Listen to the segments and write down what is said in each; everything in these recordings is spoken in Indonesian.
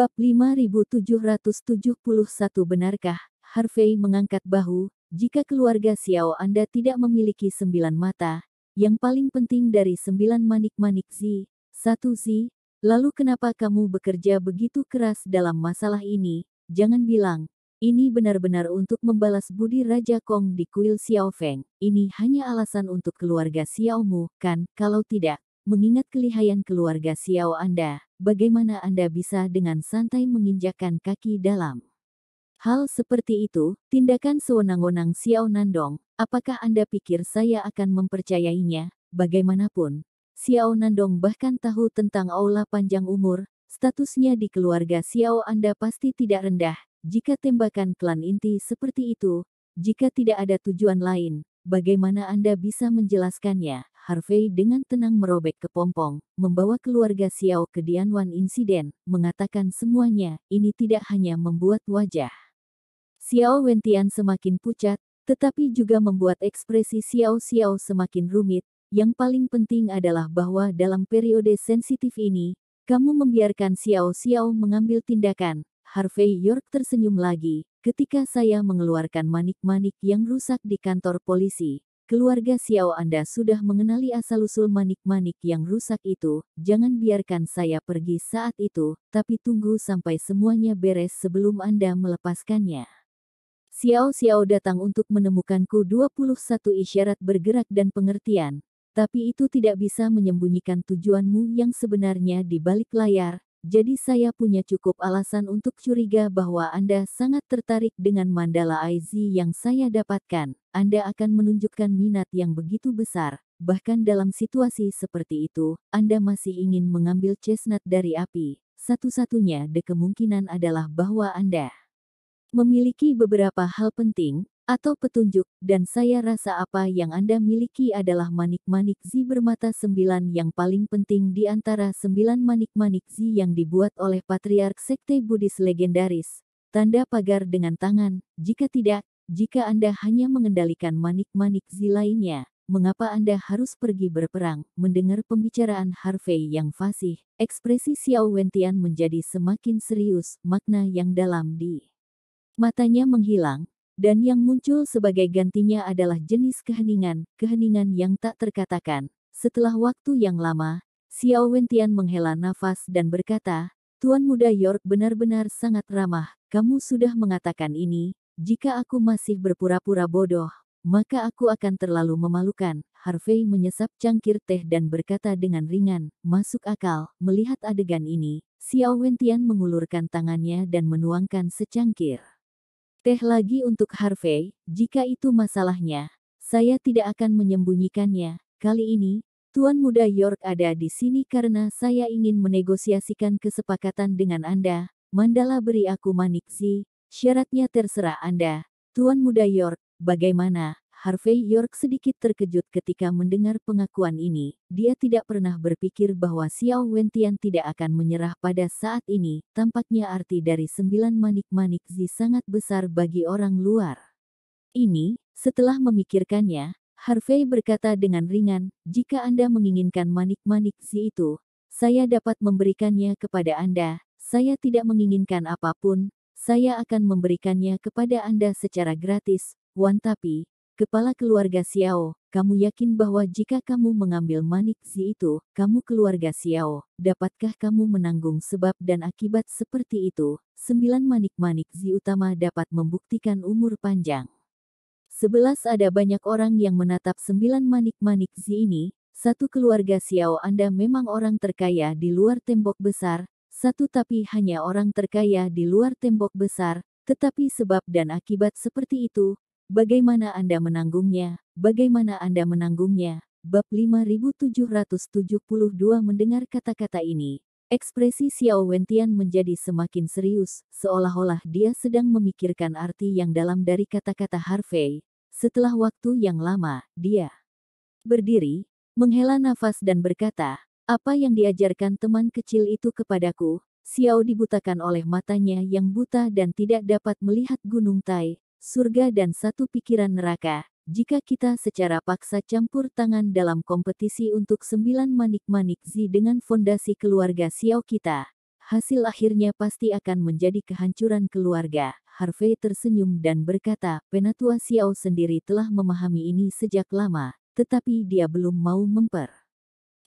Bab 5771 Benarkah, Harvey mengangkat bahu, jika keluarga Xiao Anda tidak memiliki sembilan mata, yang paling penting dari sembilan manik-manik Zi, satu Zi, lalu kenapa kamu bekerja begitu keras dalam masalah ini, jangan bilang, ini benar-benar untuk membalas budi Raja Kong di kuil Xiao Feng, ini hanya alasan untuk keluarga Xiao mu kan, kalau tidak mengingat kelihayan keluarga Xiao Anda, bagaimana Anda bisa dengan santai menginjakan kaki dalam. Hal seperti itu, tindakan sewenang-wenang Xiao Nandong, apakah Anda pikir saya akan mempercayainya? Bagaimanapun, Xiao Nandong bahkan tahu tentang aula panjang umur, statusnya di keluarga Xiao Anda pasti tidak rendah, jika tembakan klan inti seperti itu, jika tidak ada tujuan lain, bagaimana Anda bisa menjelaskannya? Harvey dengan tenang merobek kepompong, membawa keluarga Xiao ke Dianwan insiden, mengatakan semuanya, ini tidak hanya membuat wajah. Xiao Wentian semakin pucat, tetapi juga membuat ekspresi Xiao Xiao semakin rumit, yang paling penting adalah bahwa dalam periode sensitif ini, kamu membiarkan Xiao Xiao mengambil tindakan, Harvey York tersenyum lagi, ketika saya mengeluarkan manik-manik yang rusak di kantor polisi, Keluarga Xiao Anda sudah mengenali asal-usul manik-manik yang rusak itu, jangan biarkan saya pergi saat itu, tapi tunggu sampai semuanya beres sebelum Anda melepaskannya. Xiao Xiao datang untuk menemukanku 21 isyarat bergerak dan pengertian, tapi itu tidak bisa menyembunyikan tujuanmu yang sebenarnya di balik layar, jadi saya punya cukup alasan untuk curiga bahwa Anda sangat tertarik dengan mandala IZ yang saya dapatkan. Anda akan menunjukkan minat yang begitu besar. Bahkan dalam situasi seperti itu, Anda masih ingin mengambil chestnut dari api. Satu-satunya de kemungkinan adalah bahwa Anda memiliki beberapa hal penting, atau petunjuk, dan saya rasa apa yang Anda miliki adalah manik-manik Z bermata sembilan yang paling penting di antara sembilan manik-manik Z yang dibuat oleh Patriark Sekte Buddhis legendaris. Tanda pagar dengan tangan, jika tidak, jika Anda hanya mengendalikan manik-manik Z lainnya, mengapa Anda harus pergi berperang, mendengar pembicaraan Harvey yang fasih, ekspresi Xiao Wentian menjadi semakin serius, makna yang dalam di matanya menghilang, dan yang muncul sebagai gantinya adalah jenis keheningan, keheningan yang tak terkatakan. Setelah waktu yang lama, Xiao Wentian menghela nafas dan berkata, Tuan Muda York benar-benar sangat ramah, kamu sudah mengatakan ini, jika aku masih berpura-pura bodoh, maka aku akan terlalu memalukan. Harvey menyesap cangkir teh dan berkata dengan ringan, masuk akal, melihat adegan ini, Xiao Wentian mengulurkan tangannya dan menuangkan secangkir. Teh lagi untuk Harvey, jika itu masalahnya. Saya tidak akan menyembunyikannya. Kali ini, Tuan Muda York ada di sini karena saya ingin menegosiasikan kesepakatan dengan Anda. Mandala beri aku Maniksi, syaratnya terserah Anda. Tuan Muda York, bagaimana? Harvey York sedikit terkejut ketika mendengar pengakuan ini. Dia tidak pernah berpikir bahwa Xiao Wentian tidak akan menyerah pada saat ini. Tampaknya arti dari sembilan manik-manik Zi sangat besar bagi orang luar. Ini, setelah memikirkannya, Harvey berkata dengan ringan, jika Anda menginginkan manik-manik Zi itu, saya dapat memberikannya kepada Anda. Saya tidak menginginkan apapun, saya akan memberikannya kepada Anda secara gratis, Wan tapi, Kepala keluarga Xiao, kamu yakin bahwa jika kamu mengambil manik Zi itu, kamu keluarga Xiao, dapatkah kamu menanggung sebab dan akibat seperti itu? Sembilan manik-manik Zi utama dapat membuktikan umur panjang. Sebelas ada banyak orang yang menatap sembilan manik-manik Zi ini, satu keluarga Xiao Anda memang orang terkaya di luar tembok besar, satu tapi hanya orang terkaya di luar tembok besar, tetapi sebab dan akibat seperti itu, Bagaimana Anda menanggungnya? Bagaimana Anda menanggungnya? Bab 5772 mendengar kata-kata ini, ekspresi Xiao Wentian menjadi semakin serius, seolah-olah dia sedang memikirkan arti yang dalam dari kata-kata Harvey. Setelah waktu yang lama, dia berdiri, menghela nafas dan berkata, apa yang diajarkan teman kecil itu kepadaku, Xiao dibutakan oleh matanya yang buta dan tidak dapat melihat gunung Tai, surga dan satu pikiran neraka, jika kita secara paksa campur tangan dalam kompetisi untuk sembilan manik-manik Zi dengan fondasi keluarga Xiao kita, hasil akhirnya pasti akan menjadi kehancuran keluarga. Harvey tersenyum dan berkata, Penatua Xiao sendiri telah memahami ini sejak lama, tetapi dia belum mau memper.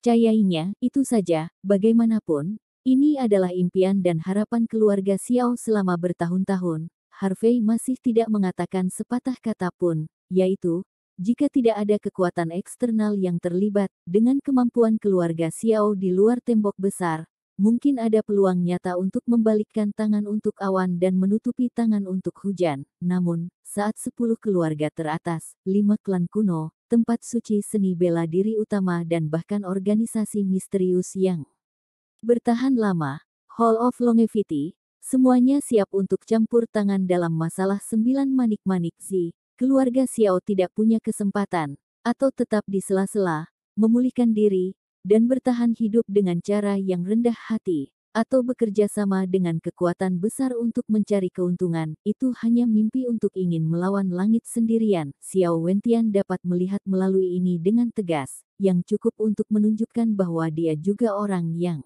Cayainya, itu saja, bagaimanapun, ini adalah impian dan harapan keluarga Xiao selama bertahun-tahun, Harvey masih tidak mengatakan sepatah kata pun, yaitu, jika tidak ada kekuatan eksternal yang terlibat, dengan kemampuan keluarga Xiao di luar tembok besar, mungkin ada peluang nyata untuk membalikkan tangan untuk awan dan menutupi tangan untuk hujan. Namun, saat sepuluh keluarga teratas, lima klan kuno, tempat suci seni bela diri utama dan bahkan organisasi misterius yang bertahan lama, Hall of Longevity, Semuanya siap untuk campur tangan dalam masalah sembilan manik-manik Zi. Keluarga Xiao tidak punya kesempatan, atau tetap di sela-sela, memulihkan diri, dan bertahan hidup dengan cara yang rendah hati, atau bekerja sama dengan kekuatan besar untuk mencari keuntungan, itu hanya mimpi untuk ingin melawan langit sendirian. Xiao Wentian dapat melihat melalui ini dengan tegas, yang cukup untuk menunjukkan bahwa dia juga orang yang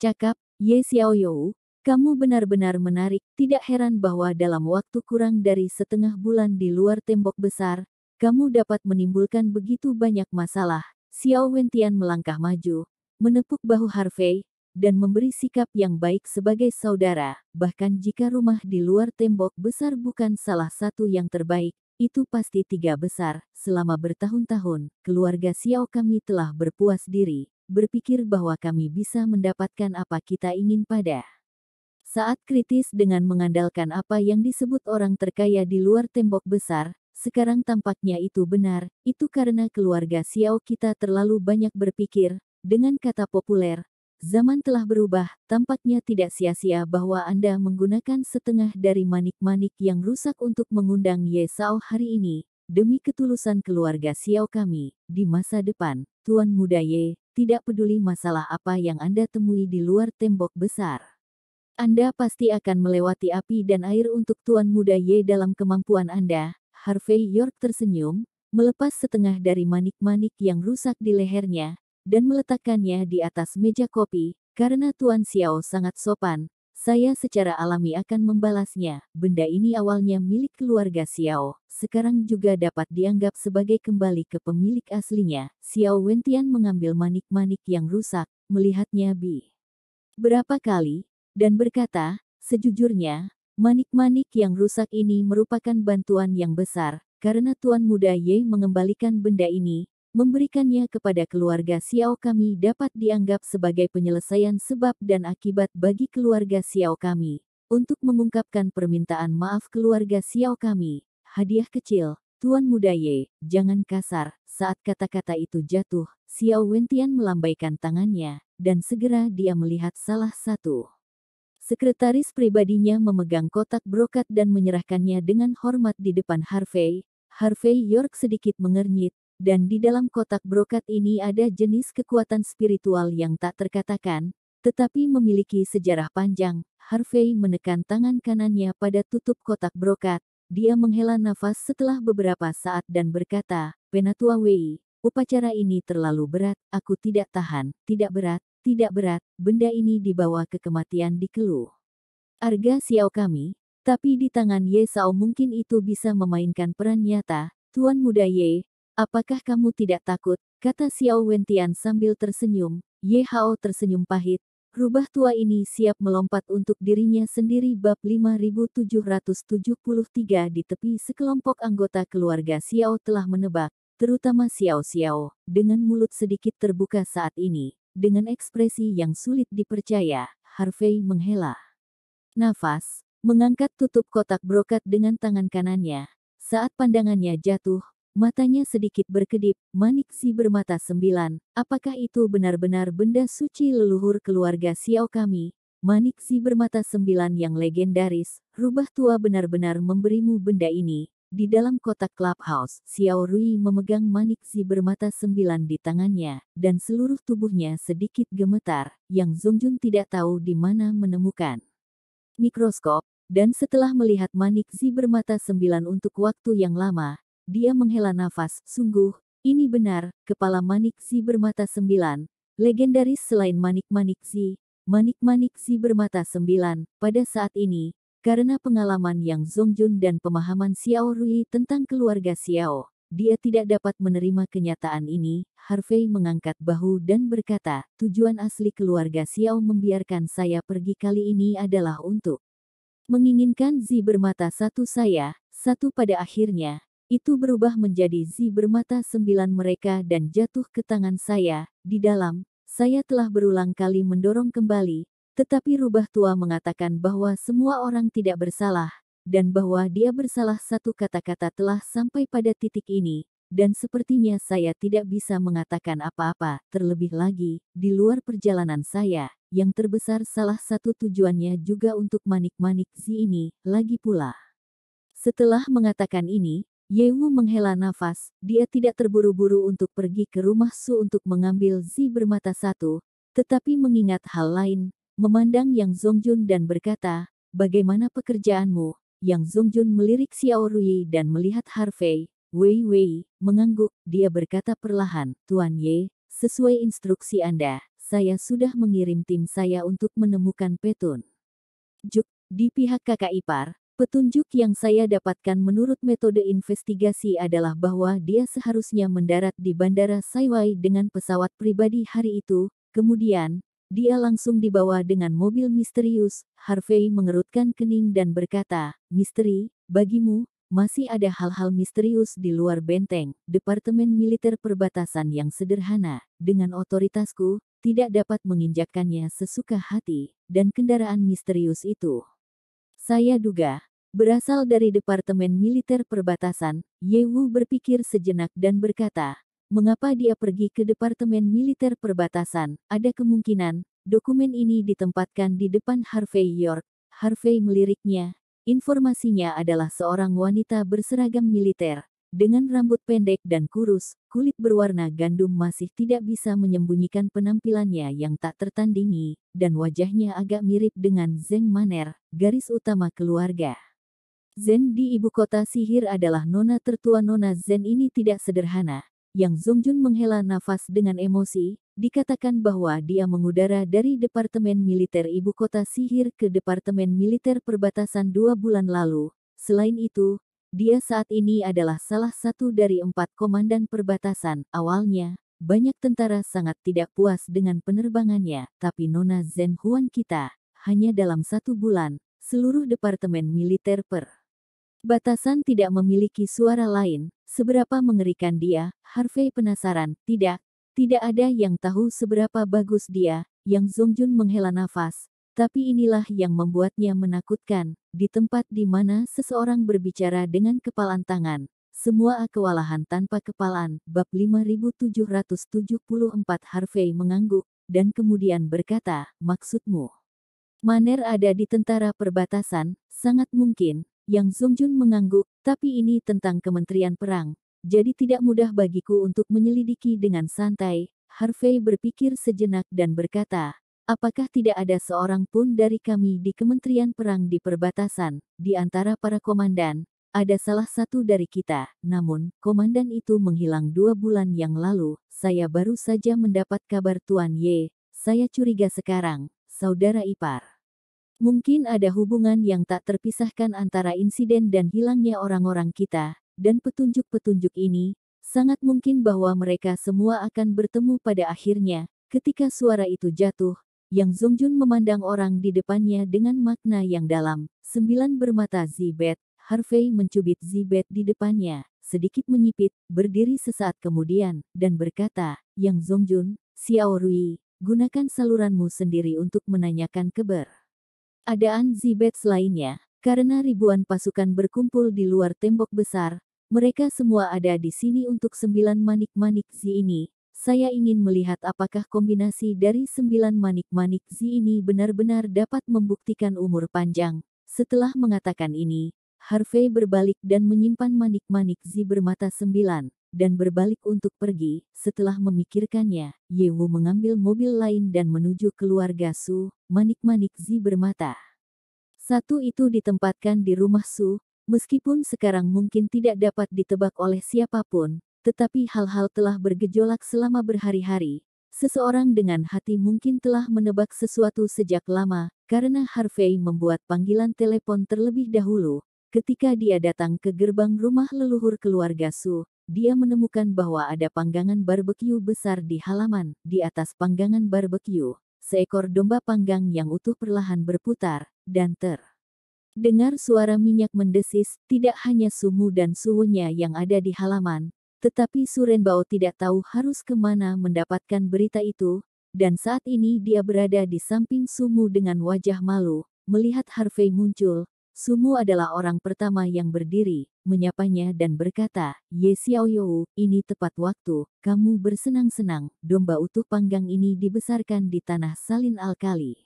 cakap, Ye Xiao Xiaoyou, kamu benar-benar menarik, tidak heran bahwa dalam waktu kurang dari setengah bulan di luar tembok besar, kamu dapat menimbulkan begitu banyak masalah. Xiao Wentian melangkah maju, menepuk bahu Harvey, dan memberi sikap yang baik sebagai saudara. Bahkan jika rumah di luar tembok besar bukan salah satu yang terbaik, itu pasti tiga besar. Selama bertahun-tahun, keluarga Xiao kami telah berpuas diri, berpikir bahwa kami bisa mendapatkan apa kita ingin pada saat kritis dengan mengandalkan apa yang disebut orang terkaya di luar tembok besar, sekarang tampaknya itu benar, itu karena keluarga Xiao kita terlalu banyak berpikir, dengan kata populer, zaman telah berubah, tampaknya tidak sia-sia bahwa Anda menggunakan setengah dari manik-manik yang rusak untuk mengundang Ye Sao hari ini, demi ketulusan keluarga Xiao kami, di masa depan, Tuan Muda Ye, tidak peduli masalah apa yang Anda temui di luar tembok besar. Anda pasti akan melewati api dan air untuk tuan muda Ye dalam kemampuan Anda. Harvey York tersenyum, melepas setengah dari manik-manik yang rusak di lehernya, dan meletakkannya di atas meja kopi, karena Tuan Xiao sangat sopan. Saya secara alami akan membalasnya. Benda ini awalnya milik keluarga Xiao, sekarang juga dapat dianggap sebagai kembali ke pemilik aslinya. Xiao Wentian mengambil manik-manik yang rusak, melihatnya Bi. Berapa kali, dan berkata, sejujurnya, manik-manik yang rusak ini merupakan bantuan yang besar, karena Tuan Muda Ye mengembalikan benda ini, memberikannya kepada keluarga Xiao kami dapat dianggap sebagai penyelesaian sebab dan akibat bagi keluarga Xiao kami. Untuk mengungkapkan permintaan maaf keluarga Xiao kami, hadiah kecil, Tuan Muda Ye, jangan kasar. Saat kata-kata itu jatuh, Xiao Wentian melambaikan tangannya, dan segera dia melihat salah satu. Sekretaris pribadinya memegang kotak brokat dan menyerahkannya dengan hormat di depan Harvey. Harvey York sedikit mengernyit, dan di dalam kotak brokat ini ada jenis kekuatan spiritual yang tak terkatakan, tetapi memiliki sejarah panjang. Harvey menekan tangan kanannya pada tutup kotak brokat. Dia menghela nafas setelah beberapa saat dan berkata, Penatua Wei, upacara ini terlalu berat, aku tidak tahan, tidak berat, tidak berat, benda ini dibawa ke kematian di Keluh. Arga Xiao kami, tapi di tangan Ye Sao mungkin itu bisa memainkan peran nyata. Tuan muda Ye, apakah kamu tidak takut? Kata Xiao Wentian sambil tersenyum. Ye Hao tersenyum pahit. Rubah tua ini siap melompat untuk dirinya sendiri bab 5773 di tepi sekelompok anggota keluarga Xiao telah menebak, terutama Xiao Xiao, dengan mulut sedikit terbuka saat ini. Dengan ekspresi yang sulit dipercaya, Harvey menghela. Nafas, mengangkat tutup kotak brokat dengan tangan kanannya. Saat pandangannya jatuh, matanya sedikit berkedip, manik si bermata sembilan. Apakah itu benar-benar benda suci leluhur keluarga Xiao kami? Manik si bermata sembilan yang legendaris, rubah tua benar-benar memberimu benda ini, di dalam kotak clubhouse, Xiao Rui memegang manik si bermata sembilan di tangannya, dan seluruh tubuhnya sedikit gemetar, yang Zongjun tidak tahu di mana menemukan. Mikroskop, dan setelah melihat manik si bermata sembilan untuk waktu yang lama, dia menghela nafas, sungguh, ini benar, kepala manik si bermata sembilan, legendaris selain manik-manik si, manik-manik si bermata sembilan, pada saat ini, karena pengalaman yang Zongjun dan pemahaman Xiao Rui tentang keluarga Xiao, dia tidak dapat menerima kenyataan ini. Harvey mengangkat bahu dan berkata, tujuan asli keluarga Xiao membiarkan saya pergi kali ini adalah untuk menginginkan Zi bermata satu saya, satu pada akhirnya. Itu berubah menjadi Zi bermata sembilan mereka dan jatuh ke tangan saya, di dalam, saya telah berulang kali mendorong kembali, tetapi rubah tua mengatakan bahwa semua orang tidak bersalah, dan bahwa dia bersalah satu kata-kata telah sampai pada titik ini, dan sepertinya saya tidak bisa mengatakan apa-apa, terlebih lagi, di luar perjalanan saya, yang terbesar salah satu tujuannya juga untuk manik-manik si ini, lagi pula. Setelah mengatakan ini, Yewu menghela nafas, dia tidak terburu-buru untuk pergi ke rumah Su untuk mengambil Zi bermata satu, tetapi mengingat hal lain, memandang Yang Zongjun dan berkata, Bagaimana pekerjaanmu? Yang Zongjun melirik Xiao Rui dan melihat Harvey. Wei Wei, mengangguk, dia berkata perlahan, Tuan Ye, sesuai instruksi Anda, saya sudah mengirim tim saya untuk menemukan Petun. Juk, di pihak kakak ipar, petunjuk yang saya dapatkan menurut metode investigasi adalah bahwa dia seharusnya mendarat di Bandara Saiwai dengan pesawat pribadi hari itu, kemudian, dia langsung dibawa dengan mobil misterius, Harvey mengerutkan kening dan berkata, Misteri, bagimu, masih ada hal-hal misterius di luar benteng, Departemen Militer Perbatasan yang sederhana, dengan otoritasku, tidak dapat menginjakkannya sesuka hati, dan kendaraan misterius itu. Saya duga, berasal dari Departemen Militer Perbatasan, Yewu berpikir sejenak dan berkata, mengapa dia pergi ke Departemen Militer Perbatasan, ada kemungkinan, dokumen ini ditempatkan di depan Harvey York. Harvey meliriknya, informasinya adalah seorang wanita berseragam militer, dengan rambut pendek dan kurus, kulit berwarna gandum masih tidak bisa menyembunyikan penampilannya yang tak tertandingi, dan wajahnya agak mirip dengan Zeng Maner, garis utama keluarga. Zen di ibu kota sihir adalah nona tertua nona Zen ini tidak sederhana, yang Zongjun menghela nafas dengan emosi, dikatakan bahwa dia mengudara dari Departemen Militer Ibu Kota Sihir ke Departemen Militer Perbatasan dua bulan lalu. Selain itu, dia saat ini adalah salah satu dari empat komandan perbatasan. Awalnya, banyak tentara sangat tidak puas dengan penerbangannya, tapi Nona Zen Huan kita, hanya dalam satu bulan, seluruh Departemen Militer Per. Batasan tidak memiliki suara lain, Seberapa mengerikan dia, Harvey penasaran, tidak, tidak ada yang tahu seberapa bagus dia, yang Zongjun menghela nafas, tapi inilah yang membuatnya menakutkan, di tempat di mana seseorang berbicara dengan kepalan tangan. Semua kewalahan tanpa kepalan, bab 5774 Harvey mengangguk, dan kemudian berkata, maksudmu. Maner ada di tentara perbatasan, sangat mungkin, yang Zongjun mengangguk, tapi ini tentang Kementerian Perang. Jadi tidak mudah bagiku untuk menyelidiki dengan santai. Harvey berpikir sejenak dan berkata, apakah tidak ada seorang pun dari kami di Kementerian Perang di perbatasan, di antara para komandan, ada salah satu dari kita. Namun, komandan itu menghilang dua bulan yang lalu, saya baru saja mendapat kabar Tuan Ye. saya curiga sekarang, saudara ipar. Mungkin ada hubungan yang tak terpisahkan antara insiden dan hilangnya orang-orang kita, dan petunjuk-petunjuk ini, sangat mungkin bahwa mereka semua akan bertemu pada akhirnya, ketika suara itu jatuh, yang Zongjun memandang orang di depannya dengan makna yang dalam. Sembilan bermata Zibet, Harvey mencubit Zibet di depannya, sedikit menyipit, berdiri sesaat kemudian, dan berkata, Yang Zongjun, Xiao Rui, gunakan saluranmu sendiri untuk menanyakan keber. Ada anzi bets lainnya, karena ribuan pasukan berkumpul di luar tembok besar, mereka semua ada di sini untuk sembilan manik-manik Z ini. Saya ingin melihat apakah kombinasi dari sembilan manik-manik Z ini benar-benar dapat membuktikan umur panjang. Setelah mengatakan ini, Harvey berbalik dan menyimpan manik-manik Z bermata sembilan dan berbalik untuk pergi. Setelah memikirkannya, Ye Wu mengambil mobil lain dan menuju keluarga Su, manik-manik Zi bermata. Satu itu ditempatkan di rumah Su, meskipun sekarang mungkin tidak dapat ditebak oleh siapapun, tetapi hal-hal telah bergejolak selama berhari-hari. Seseorang dengan hati mungkin telah menebak sesuatu sejak lama, karena Harvey membuat panggilan telepon terlebih dahulu, Ketika dia datang ke gerbang rumah leluhur keluarga Su, dia menemukan bahwa ada panggangan barbekyu besar di halaman. Di atas panggangan barbekyu, seekor domba panggang yang utuh perlahan berputar, dan ter. Dengar suara minyak mendesis, tidak hanya Sumu dan suhunya yang ada di halaman, tetapi Surenbao tidak tahu harus kemana mendapatkan berita itu, dan saat ini dia berada di samping Sumu dengan wajah malu, melihat Harvey muncul, Sumu adalah orang pertama yang berdiri, menyapanya dan berkata, Ye Xiaoyou, ini tepat waktu, kamu bersenang-senang, domba utuh panggang ini dibesarkan di tanah salin alkali.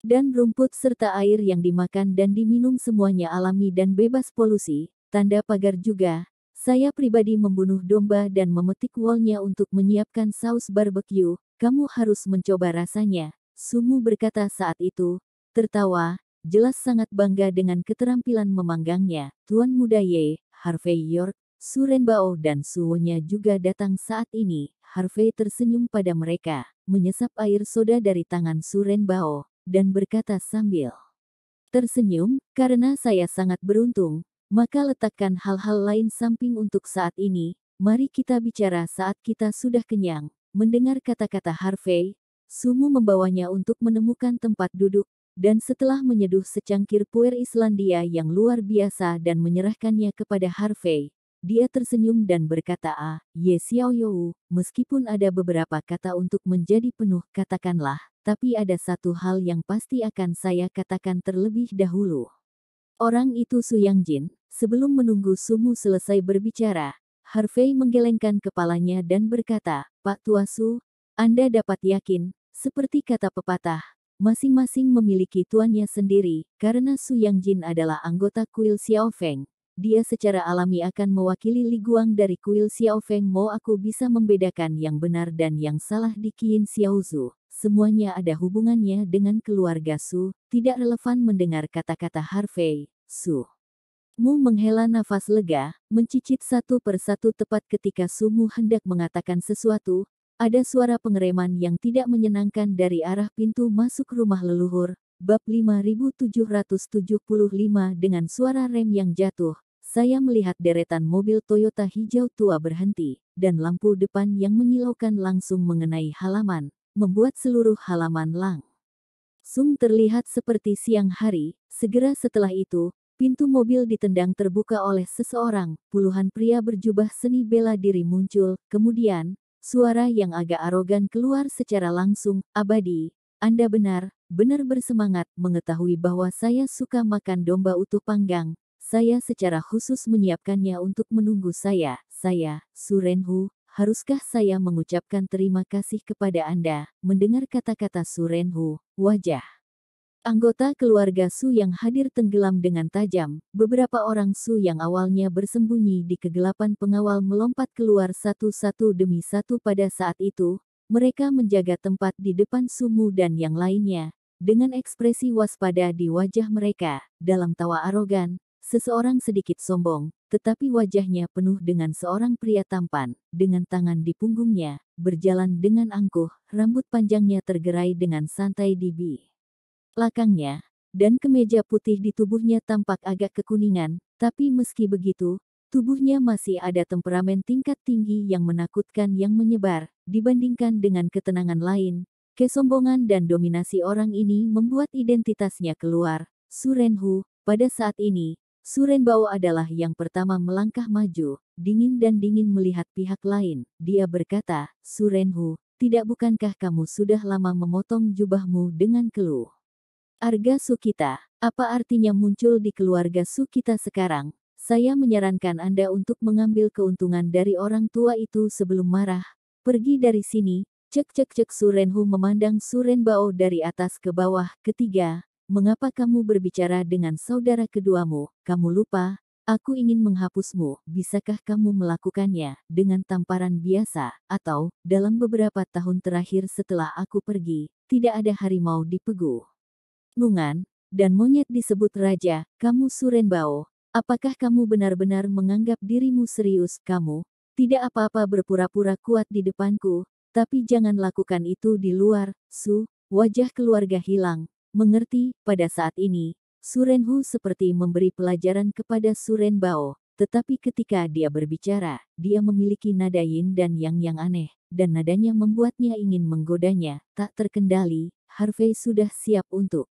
Dan rumput serta air yang dimakan dan diminum semuanya alami dan bebas polusi, tanda pagar juga, saya pribadi membunuh domba dan memetik wolnya untuk menyiapkan saus barbecue, kamu harus mencoba rasanya, Sumu berkata saat itu, tertawa, jelas sangat bangga dengan keterampilan memanggangnya. Tuan muda Ye, Harvey York, Surenbao dan Suwonya juga datang saat ini. Harvey tersenyum pada mereka, menyesap air soda dari tangan Surenbao, dan berkata sambil tersenyum, karena saya sangat beruntung, maka letakkan hal-hal lain samping untuk saat ini, mari kita bicara saat kita sudah kenyang. Mendengar kata-kata Harvey, Sumu membawanya untuk menemukan tempat duduk, dan setelah menyeduh secangkir puer Islandia yang luar biasa dan menyerahkannya kepada Harvey, dia tersenyum dan berkata, "Ah, Ye Xiaoyou, meskipun ada beberapa kata untuk menjadi penuh, katakanlah, tapi ada satu hal yang pasti akan saya katakan terlebih dahulu." Orang itu Su Yang Jin, sebelum menunggu Sumu selesai berbicara, Harvey menggelengkan kepalanya dan berkata, "Pak Tua Su, Anda dapat yakin, seperti kata pepatah, Masing-masing memiliki tuannya sendiri, karena Su Yang Jin adalah anggota kuil Xiao Feng. Dia secara alami akan mewakili Li Guang dari kuil Xiao Feng Mo aku bisa membedakan yang benar dan yang salah di Qin Xiaozu. Semuanya ada hubungannya dengan keluarga Su, tidak relevan mendengar kata-kata Harvey, Su. Mu menghela nafas lega, mencicit satu persatu tepat ketika Su Mu hendak mengatakan sesuatu, ada suara pengereman yang tidak menyenangkan dari arah pintu masuk rumah leluhur, bab 5775 dengan suara rem yang jatuh. Saya melihat deretan mobil Toyota hijau tua berhenti, dan lampu depan yang menyilaukan langsung mengenai halaman, membuat seluruh halaman lang. Sung terlihat seperti siang hari, segera setelah itu, pintu mobil ditendang terbuka oleh seseorang, puluhan pria berjubah seni bela diri muncul, kemudian, Suara yang agak arogan keluar secara langsung, abadi. Anda benar, benar bersemangat mengetahui bahwa saya suka makan domba utuh panggang. Saya secara khusus menyiapkannya untuk menunggu saya. Saya, Surenhu, haruskah saya mengucapkan terima kasih kepada Anda? Mendengar kata-kata Surenhu, wajah Anggota keluarga Su yang hadir tenggelam dengan tajam, beberapa orang Su yang awalnya bersembunyi di kegelapan pengawal melompat keluar satu-satu demi satu pada saat itu, mereka menjaga tempat di depan Sumu dan yang lainnya, dengan ekspresi waspada di wajah mereka, dalam tawa arogan, seseorang sedikit sombong, tetapi wajahnya penuh dengan seorang pria tampan, dengan tangan di punggungnya, berjalan dengan angkuh, rambut panjangnya tergerai dengan santai di bih. Lakangnya, dan kemeja putih di tubuhnya tampak agak kekuningan, tapi meski begitu, tubuhnya masih ada temperamen tingkat tinggi yang menakutkan yang menyebar, dibandingkan dengan ketenangan lain. Kesombongan dan dominasi orang ini membuat identitasnya keluar. Surenhu, pada saat ini, Surenbao adalah yang pertama melangkah maju, dingin dan dingin melihat pihak lain. Dia berkata, Surenhu, tidak bukankah kamu sudah lama memotong jubahmu dengan keluh? Arga Sukita, apa artinya muncul di keluarga Sukita sekarang? Saya menyarankan Anda untuk mengambil keuntungan dari orang tua itu sebelum marah. Pergi dari sini, cek cek cek Surenhu memandang Surenbao dari atas ke bawah. Ketiga, mengapa kamu berbicara dengan saudara keduamu? Kamu lupa, aku ingin menghapusmu. Bisakah kamu melakukannya dengan tamparan biasa? Atau, dalam beberapa tahun terakhir setelah aku pergi, tidak ada harimau di Pegu. Nungan, dan monyet disebut raja, kamu Surenbao. Apakah kamu benar-benar menganggap dirimu serius, kamu? Tidak apa-apa berpura-pura kuat di depanku, tapi jangan lakukan itu di luar, Su. Wajah keluarga hilang. Mengerti, pada saat ini, Surenhu seperti memberi pelajaran kepada Surenbao. Tetapi ketika dia berbicara, dia memiliki nada yin dan yang yang aneh, dan nadanya membuatnya ingin menggodanya, tak terkendali, Harvey sudah siap untuk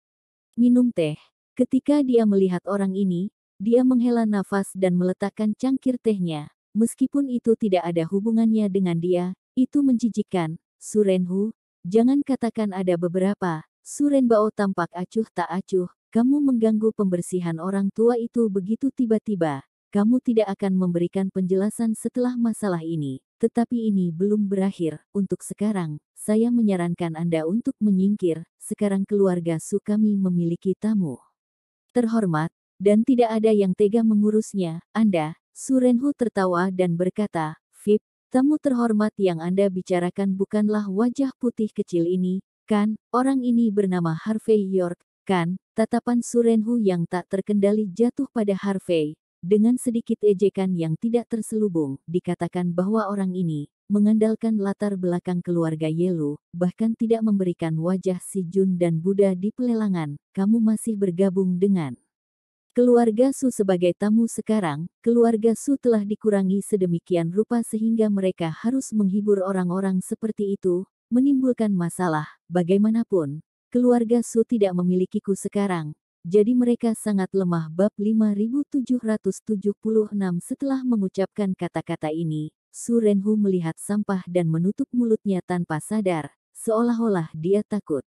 Minum teh. Ketika dia melihat orang ini, dia menghela nafas dan meletakkan cangkir tehnya. Meskipun itu tidak ada hubungannya dengan dia, itu menjijikan. Surenhu, jangan katakan ada beberapa. Surenbao tampak acuh tak acuh, kamu mengganggu pembersihan orang tua itu begitu tiba-tiba kamu tidak akan memberikan penjelasan setelah masalah ini, tetapi ini belum berakhir. Untuk sekarang, saya menyarankan Anda untuk menyingkir. Sekarang keluarga Su kami memiliki tamu. Terhormat, dan tidak ada yang tega mengurusnya. Anda, Surenhu tertawa dan berkata, Vip, tamu terhormat yang Anda bicarakan bukanlah wajah putih kecil ini, kan? Orang ini bernama Harvey York, kan? Tatapan Surenhu yang tak terkendali jatuh pada Harvey, dengan sedikit ejekan yang tidak terselubung, dikatakan bahwa orang ini mengandalkan latar belakang keluarga Yelu, bahkan tidak memberikan wajah si Jun dan Buddha di pelelangan, kamu masih bergabung dengan Keluarga Su sebagai tamu sekarang, keluarga Su telah dikurangi sedemikian rupa sehingga mereka harus menghibur orang-orang seperti itu, menimbulkan masalah, bagaimanapun. Keluarga Su tidak memilikiku sekarang, jadi mereka sangat lemah bab 5776 setelah mengucapkan kata-kata ini, Surenhu melihat sampah dan menutup mulutnya tanpa sadar, seolah-olah dia takut.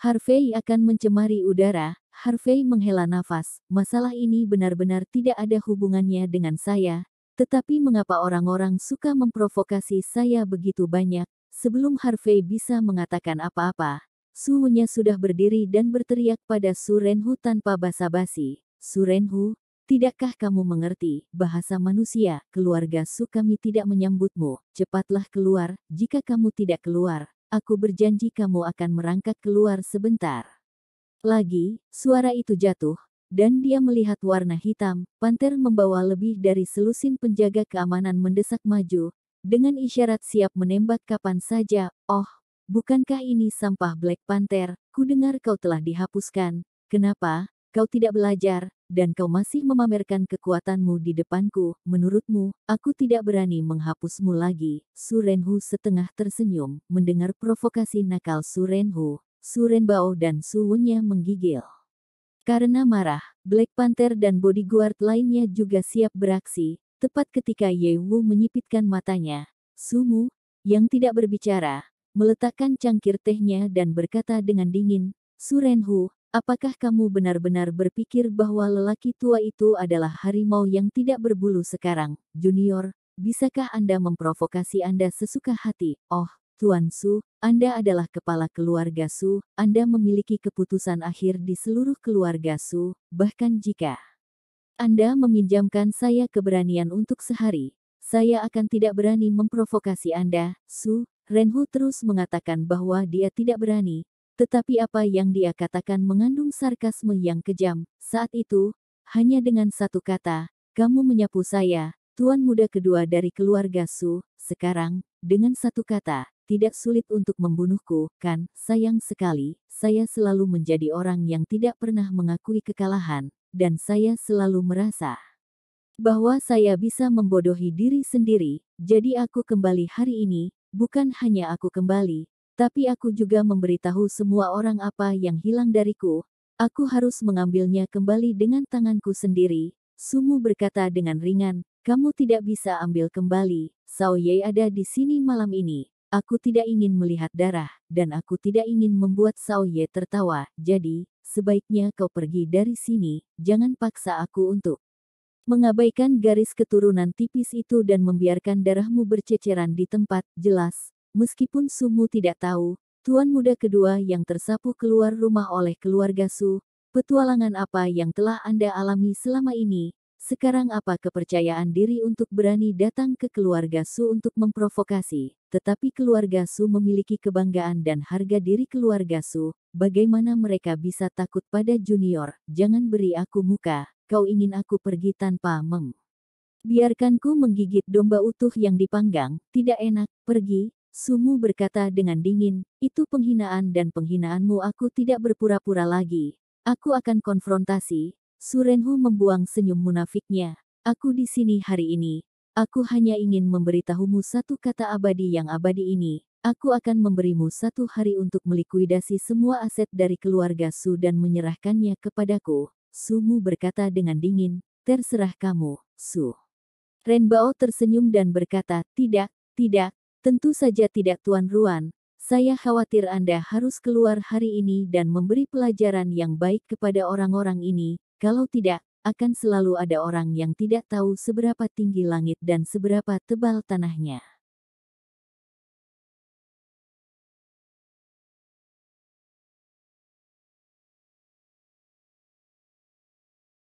Harvey akan mencemari udara, Harvey menghela nafas, masalah ini benar-benar tidak ada hubungannya dengan saya, tetapi mengapa orang-orang suka memprovokasi saya begitu banyak, sebelum Harvey bisa mengatakan apa-apa, Suhunya sudah berdiri dan berteriak pada Surenhu tanpa basa-basi. Surenhu, tidakkah kamu mengerti, bahasa manusia, keluarga su kami tidak menyambutmu, cepatlah keluar, jika kamu tidak keluar, aku berjanji kamu akan merangkak keluar sebentar. Lagi, suara itu jatuh, dan dia melihat warna hitam, panter membawa lebih dari selusin penjaga keamanan mendesak maju, dengan isyarat siap menembak kapan saja, oh, Bukankah ini sampah Black Panther? Ku dengar kau telah dihapuskan. Kenapa? Kau tidak belajar, dan kau masih memamerkan kekuatanmu di depanku. Menurutmu, aku tidak berani menghapusmu lagi. Surenhu setengah tersenyum, mendengar provokasi nakal Surenhu. Surenbao dan Suwunya menggigil. Karena marah, Black Panther dan bodyguard lainnya juga siap beraksi, tepat ketika Ye Wu menyipitkan matanya. Sumu, yang tidak berbicara, meletakkan cangkir tehnya dan berkata dengan dingin, Surenhu, apakah kamu benar-benar berpikir bahwa lelaki tua itu adalah harimau yang tidak berbulu sekarang, junior? Bisakah Anda memprovokasi Anda sesuka hati? Oh, Tuan Su, Anda adalah kepala keluarga Su, Anda memiliki keputusan akhir di seluruh keluarga Su, bahkan jika Anda meminjamkan saya keberanian untuk sehari, saya akan tidak berani memprovokasi Anda, Su, Renhu terus mengatakan bahwa dia tidak berani, tetapi apa yang dia katakan mengandung sarkasme yang kejam. Saat itu, hanya dengan satu kata, kamu menyapu saya, tuan muda kedua dari keluarga Su, sekarang, dengan satu kata, tidak sulit untuk membunuhku, kan, sayang sekali, saya selalu menjadi orang yang tidak pernah mengakui kekalahan, dan saya selalu merasa bahwa saya bisa membodohi diri sendiri, jadi aku kembali hari ini, Bukan hanya aku kembali, tapi aku juga memberitahu semua orang apa yang hilang dariku. Aku harus mengambilnya kembali dengan tanganku sendiri. Sumu berkata dengan ringan, kamu tidak bisa ambil kembali. Sao Ye ada di sini malam ini. Aku tidak ingin melihat darah, dan aku tidak ingin membuat Sao Ye tertawa. Jadi, sebaiknya kau pergi dari sini. Jangan paksa aku untuk Mengabaikan garis keturunan tipis itu dan membiarkan darahmu berceceran di tempat, jelas, meskipun Sumu tidak tahu, tuan muda kedua yang tersapu keluar rumah oleh keluarga Su, petualangan apa yang telah Anda alami selama ini, sekarang apa kepercayaan diri untuk berani datang ke keluarga Su untuk memprovokasi, tetapi keluarga Su memiliki kebanggaan dan harga diri keluarga Su, bagaimana mereka bisa takut pada junior, jangan beri aku muka kau ingin aku pergi tanpa mem. Biarkan menggigit domba utuh yang dipanggang, tidak enak, pergi, Sumu berkata dengan dingin, itu penghinaan dan penghinaanmu aku tidak berpura-pura lagi. Aku akan konfrontasi. Surenhu membuang senyum munafiknya. Aku di sini hari ini. Aku hanya ingin memberitahumu satu kata abadi yang abadi ini. Aku akan memberimu satu hari untuk melikuidasi semua aset dari keluarga Su dan menyerahkannya kepadaku. Sumu berkata dengan dingin, terserah kamu, Su. Renbao tersenyum dan berkata, tidak, tidak, tentu saja tidak Tuan Ruan, saya khawatir Anda harus keluar hari ini dan memberi pelajaran yang baik kepada orang-orang ini, kalau tidak, akan selalu ada orang yang tidak tahu seberapa tinggi langit dan seberapa tebal tanahnya.